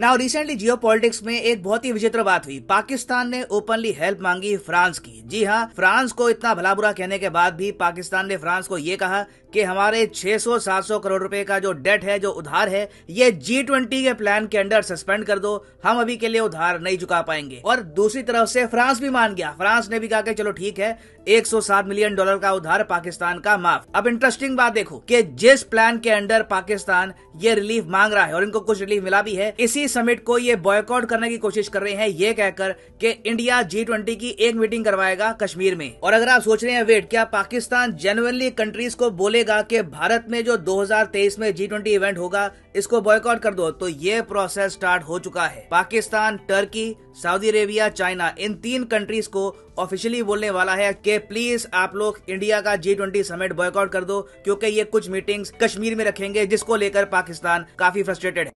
now recently जियो politics में एक बहुत ही विचित्र बात हुई पाकिस्तान ने ओपनली हेल्प मांगी फ्रांस की जी हाँ फ्रांस को इतना भला बुरा कहने के बाद भी पाकिस्तान ने फ्रांस को ये कहा कि हमारे 600-700 करोड़ रुपए का जो डेट है जो उधार है ये जी ट्वेंटी के प्लान के अंडर सस्पेंड कर दो हम अभी के लिए उधार नहीं चुका पाएंगे और दूसरी तरफ से फ्रांस भी मान गया फ्रांस ने भी कहा कि चलो ठीक है 107 मिलियन डॉलर का उधार पाकिस्तान का माफ अब इंटरेस्टिंग बात देखो कि जिस प्लान के अंडर पाकिस्तान ये रिलीफ मांग रहा है और इनको कुछ रिलीफ मिला भी है इस इसी समिट को ये बॉयकॉट करने की कोशिश कर रहे हैं ये कहकर कि इंडिया जी ट्वेंटी की एक मीटिंग करवाएगा कश्मीर में और अगर आप सोच रहे हैं वेट क्या पाकिस्तान जेनुअनली कंट्रीज को बोलेगा कि भारत में जो 2023 में जी ट्वेंटी इवेंट होगा इसको बॉयकॉट कर दो तो ये प्रोसेस स्टार्ट हो चुका है Pakistan Turkey Saudi Arabia China इन तीन कंट्रीज को ऑफिशियली बोलने वाला है कि प्लीज आप लोग इंडिया का जी ट्वेंटी समिट बॉयकॉट कर दो क्योंकि ये कुछ मीटिंग्स कश्मीर में रखेंगे जिसको लेकर पाकिस्तान काफी फ्रस्ट्रेटेड है